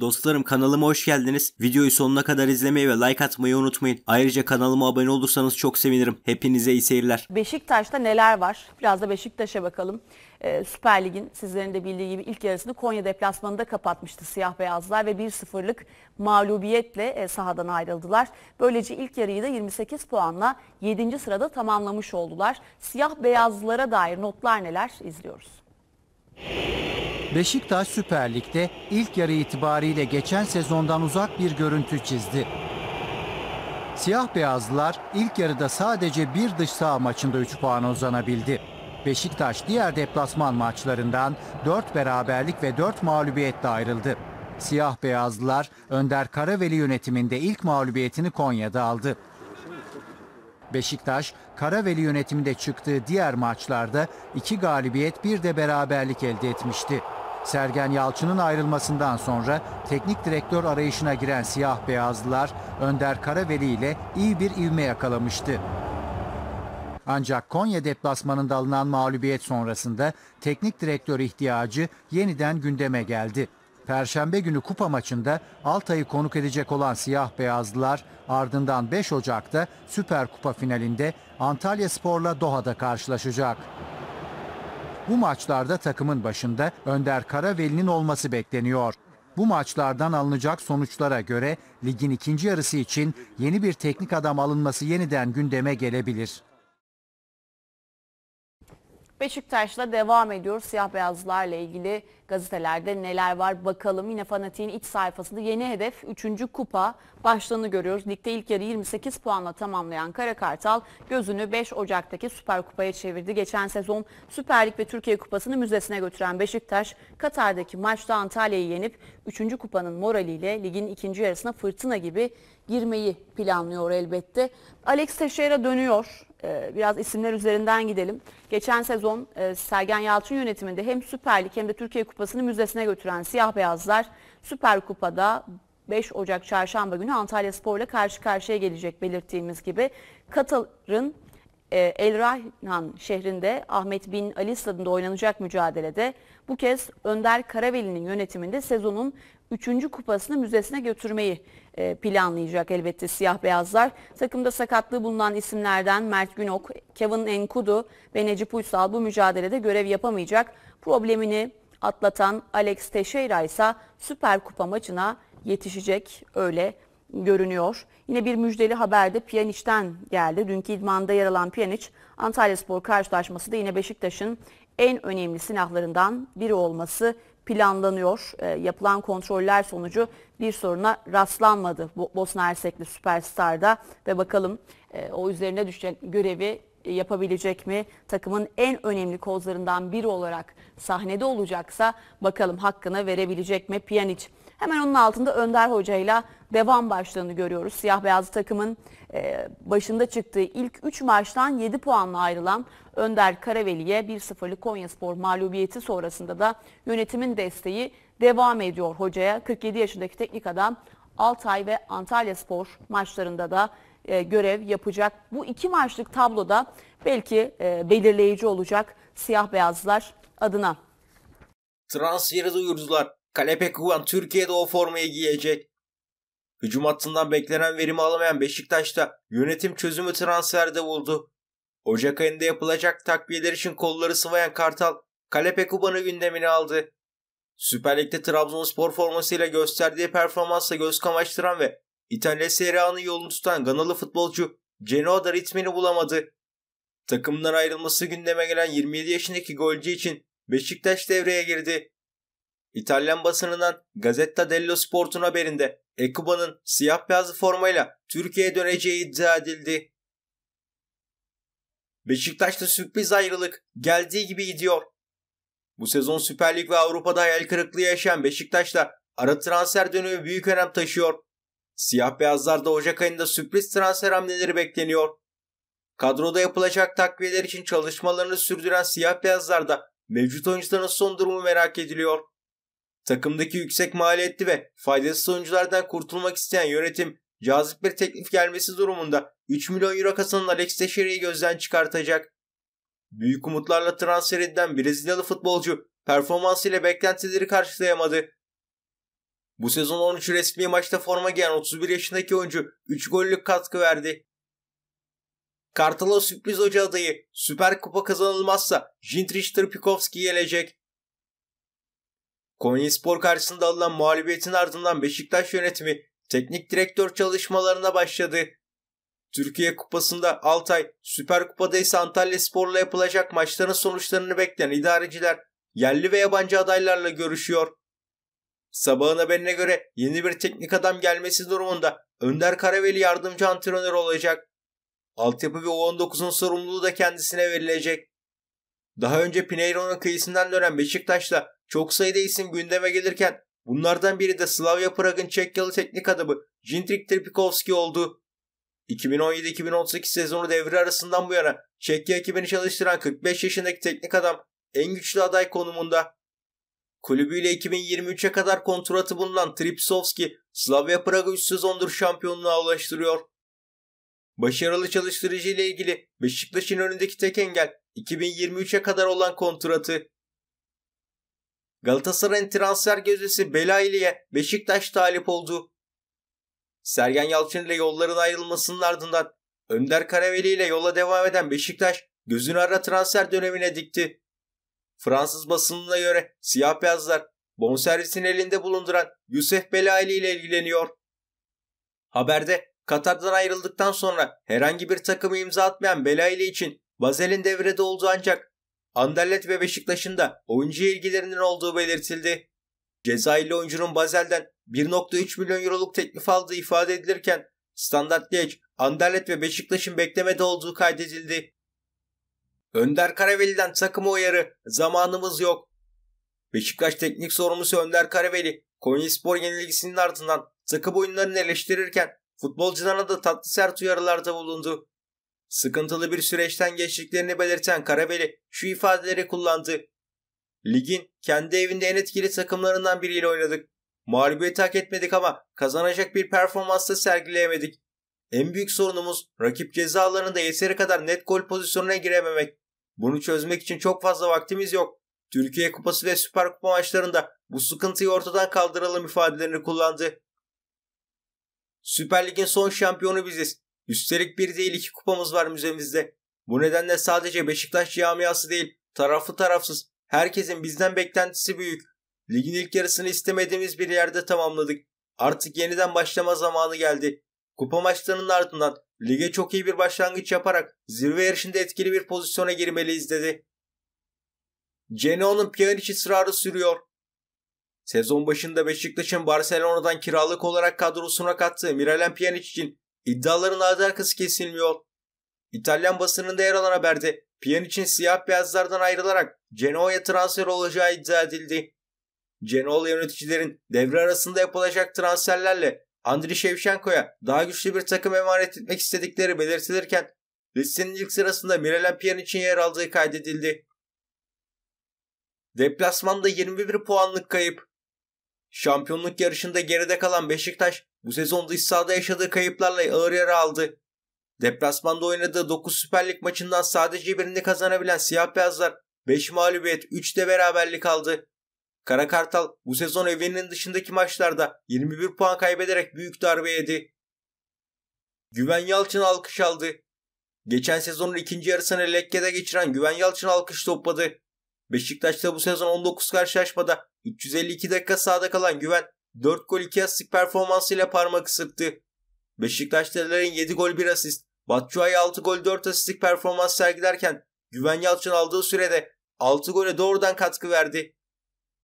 Dostlarım kanalıma hoş geldiniz. Videoyu sonuna kadar izlemeyi ve like atmayı unutmayın. Ayrıca kanalıma abone olursanız çok sevinirim. Hepinize iyi seyirler. Beşiktaş'ta neler var? Biraz da Beşiktaş'a bakalım. Ee, Süper Lig'in sizlerin de bildiği gibi ilk yarısını Konya deplasmanında kapatmıştı siyah beyazlar ve 1-0'lık mağlubiyetle e, sahadan ayrıldılar. Böylece ilk yarıyı da 28 puanla 7. sırada tamamlamış oldular. Siyah beyazlara dair notlar neler İzliyoruz. Beşiktaş Süper Lig'de ilk yarı itibariyle geçen sezondan uzak bir görüntü çizdi. Siyah beyazlılar ilk yarıda sadece bir dış saha maçında 3 puan uzanabildi. Beşiktaş diğer deplasman maçlarından 4 beraberlik ve 4 mağlubiyetle ayrıldı. Siyah beyazlılar Önder Karaveli yönetiminde ilk mağlubiyetini Konya'da aldı. Beşiktaş, Karaveli yönetiminde çıktığı diğer maçlarda iki galibiyet bir de beraberlik elde etmişti. Sergen Yalçın'ın ayrılmasından sonra teknik direktör arayışına giren siyah beyazlılar Önder Karaveli ile iyi bir ivme yakalamıştı. Ancak Konya deplasmanında alınan mağlubiyet sonrasında teknik direktör ihtiyacı yeniden gündeme geldi. Perşembe günü kupa maçında Altay'ı konuk edecek olan siyah beyazlılar ardından 5 Ocak'ta Süper Kupa finalinde Antalya Spor'la Doha'da karşılaşacak. Bu maçlarda takımın başında Önder Karaveli'nin olması bekleniyor. Bu maçlardan alınacak sonuçlara göre ligin ikinci yarısı için yeni bir teknik adam alınması yeniden gündeme gelebilir. Beşiktaş'la devam ediyor. Siyah beyazlarla ilgili gazetelerde neler var bakalım. Yine fanatiğin iç sayfasında yeni hedef 3. kupa başlığını görüyoruz. Ligde ilk yarı 28 puanla tamamlayan Kara Kartal gözünü 5 Ocak'taki Süper Kupa'ya çevirdi. Geçen sezon Süper Lig ve Türkiye Kupası'nı müzesine götüren Beşiktaş Katar'daki maçta Antalya'yı yenip 3. kupanın moraliyle ligin ikinci yarısına fırtına gibi girmeyi planlıyor elbette. Alex Teixeira dönüyor. E, biraz isimler üzerinden gidelim. Geçen sezon e, Sergen Yalçın yönetiminde hem Süper Lig hem de Türkiye Kupası'nı müzesine götüren Siyah Beyazlar Süper Kupa'da 5 Ocak Çarşamba günü Antalya Spor'la karşı karşıya gelecek belirttiğimiz gibi. Katar'ın e, El Rayhan şehrinde Ahmet Bin Ali Stadında oynanacak mücadelede bu kez Önder Karaveli'nin yönetiminde sezonun 3. kupasını müzesine götürmeyi e, planlayacak elbette siyah beyazlar. Takımda sakatlığı bulunan isimlerden Mert Günok, Kevin Enkudu ve Necip Uysal bu mücadelede görev yapamayacak. Problemini atlatan Alex Teixeira ise Süper Kupa maçına yetişecek öyle görünüyor. Yine bir müjdeli haber de Pjanic'ten geldi. Dünkü idmanda yer alan Pjanic, Antalya Spor karşılaşması da yine Beşiktaş'ın en önemli silahlarından biri olması planlanıyor. E, yapılan kontroller sonucu bir soruna rastlanmadı Bo Bosna Hersekli Süperstar'da ve bakalım e, o üzerine düşen görevi e, yapabilecek mi? Takımın en önemli kozlarından biri olarak sahnede olacaksa bakalım hakkını verebilecek mi Pjanic? Hemen onun altında Önder Hoca ile devam başlığını görüyoruz. Siyah beyaz takımın e, başında çıktığı ilk 3 maçtan 7 puanla ayrılan Önder Karaveli'ye 1-0'lık Konyaspor mağlubiyeti sonrasında da yönetimin desteği devam ediyor hocaya. 47 yaşındaki teknik adam Altay ve Antalya Spor maçlarında da e, görev yapacak. Bu iki maçlık tabloda belki e, belirleyici olacak siyah beyazlar adına. Transferi duyurdular. Kalepe Kuvan Türkiye'de o formayı giyecek. Hücum hattından beklenen verimi alamayan Beşiktaş'ta yönetim çözümü transferde buldu. Ocak ayında yapılacak takviyeler için kolları sıvayan Kartal, Kalepe Kuban'ı gündemine aldı. Süper Lig'de Trabzonspor formasıyla gösterdiği performansla göz kamaştıran ve İtalya Serie A'nın yolunu tutan Ganalı futbolcu Genoa'da ritmini bulamadı. Takımdan ayrılması gündeme gelen 27 yaşındaki golcü için Beşiktaş devreye girdi. İtalyan basınından Gazetta dello Sport'un haberinde Ekuba'nın siyah beyaz formayla Türkiye'ye döneceği iddia edildi. Beşiktaş'ta sürpriz ayrılık geldiği gibi gidiyor. Bu sezon Süper Lig ve Avrupa'da hayal kırıklığı yaşayan Beşiktaş'ta ara transfer dönemi büyük önem taşıyor. Siyah beyazlarda Ocak ayında sürpriz transfer hamleleri bekleniyor. Kadroda yapılacak takviyeler için çalışmalarını sürdüren siyah beyazlarda mevcut oyuncuların son durumu merak ediliyor. Takımdaki yüksek maliyetli ve faydasız oyunculardan kurtulmak isteyen yönetim cazip bir teklif gelmesi durumunda 3 milyon euro kazanan Alex Teixeira'yı gözden çıkartacak. Büyük umutlarla transfer edilen Brezilyalı futbolcu performansıyla beklentileri karşılayamadı. Bu sezon 13 resmi maçta forma giyen 31 yaşındaki oyuncu 3 gollük katkı verdi. Kartal'a sürpriz hoca adayı Süper Kupa kazanılmazsa Jintrich Trpikovski gelecek. Konyaspor karşısında alınan mağlubiyetin ardından Beşiktaş yönetimi teknik direktör çalışmalarına başladı. Türkiye Kupası'nda Altay, Süper Kupa'da ise Antalya Spor'la yapılacak maçların sonuçlarını bekleyen idareciler yerli ve yabancı adaylarla görüşüyor. Sabahın haberine göre yeni bir teknik adam gelmesi durumunda Önder Karaveli yardımcı antrenör olacak. Altyapı ve U19'un sorumluluğu da kendisine verilecek. Daha önce Pineiro'nun kıyısından dönen Beşiktaş'la çok sayıda isim gündeme gelirken bunlardan biri de Slavia Prag'ın Çekyalı teknik adamı Jintrik Tripikovski oldu. 2017-2018 sezonu devre arasından bu yana Çekya ekibini çalıştıran 45 yaşındaki teknik adam en güçlü aday konumunda. Kulübüyle 2023'e kadar kontratı bulunan Tripsovski, Slavia Prag'ı 3 sezondur şampiyonluğa ulaştırıyor. Başarılı çalıştırıcı ile ilgili Beşiktaş'ın önündeki tek engel 2023'e kadar olan kontratı. Galatasaray'ın transfer gezisi bela Beşiktaş talip oldu. Sergen Yalçın ile yolların ayrılmasının ardından Önder Karaveli ile yola devam eden Beşiktaş gözünü ara transfer dönemine dikti. Fransız basınına göre siyah beyazlar bonservisin elinde bulunduran Yusuf Belaili ile ilgileniyor. Haberde Katar'dan ayrıldıktan sonra herhangi bir takımı imza atmayan Belaili için Bazel'in devrede olduğu ancak Anderlet ve Beşiktaş'ın da oyuncu ilgilerinin olduğu belirtildi. Cezayirli oyuncunun Basel'den 1.3 milyon euroluk teklif aldığı ifade edilirken Standart Liège, Anderlet ve Beşiktaş'ın beklemede olduğu kaydedildi. Önder Karaveli'den takıma uyarı, zamanımız yok. Beşiktaş teknik sorumlusu Önder Karaveli, Konyaspor yenilgisinin ardından takım oyunlarını eleştirirken futbolcularına da tatlı sert uyarılarda bulundu. Sıkıntılı bir süreçten geçtiklerini belirten Karabeli şu ifadeleri kullandı. Ligin kendi evinde en etkili takımlarından biriyle oynadık. Mağlubiyeti hak etmedik ama kazanacak bir performans da sergileyemedik. En büyük sorunumuz rakip ceza alanında yeteri kadar net gol pozisyonuna girememek. Bunu çözmek için çok fazla vaktimiz yok. Türkiye Kupası ve Süper Kupa maçlarında bu sıkıntıyı ortadan kaldıralım ifadelerini kullandı. Süper Lig'in son şampiyonu biziz. Üstelik bir değil iki kupamız var müzemizde. Bu nedenle sadece Beşiktaş camiası değil, taraflı tarafsız, herkesin bizden beklentisi büyük. Ligin ilk yarısını istemediğimiz bir yerde tamamladık. Artık yeniden başlama zamanı geldi. Kupa maçlarının ardından lige çok iyi bir başlangıç yaparak zirve yarışında etkili bir pozisyona girmeliyiz dedi. Genoa'nın Pjanic ısrarı sürüyor. Sezon başında Beşiktaş'ın Barcelona'dan kiralık olarak kadrosuna kattığı Miralem Pjanic için İddiaların arkası kesilmiyor. İtalyan basınında yer alan haberde Pjanic'in siyah beyazlardan ayrılarak Genoa'ya transfer olacağı iddia edildi. Genoa yöneticilerin devre arasında yapılacak transferlerle Andriy Shevchenko'ya daha güçlü bir takım emanet etmek istedikleri belirtilirken listenin ilk sırasında Miralem Pjanic'in yer aldığı kaydedildi. Deplasmanda 21 puanlık kayıp. Şampiyonluk yarışında geride kalan Beşiktaş bu sezon dış sahada yaşadığı kayıplarla ağır yara aldı. Deplasmanda oynadığı 9 Süper Lig maçından sadece birini kazanabilen siyah beyazlar 5 mağlubiyet 3 de beraberlik aldı. Kara Kartal bu sezon evinin dışındaki maçlarda 21 puan kaybederek büyük darbe yedi. Güven Yalçın alkış aldı. Geçen sezonun ikinci yarısını Lekke'de geçiren Güven Yalçın alkış topladı. Beşiktaş'ta bu sezon 19 karşılaşmada 352 dakika sahada kalan Güven 4 gol 2 asistlik performansıyla parmak ısıttı. Beşiktaşlıların 7 gol 1 asist, Batshuayi 6 gol 4 asistlik performans sergilerken Güven Yalçın aldığı sürede 6 gole doğrudan katkı verdi.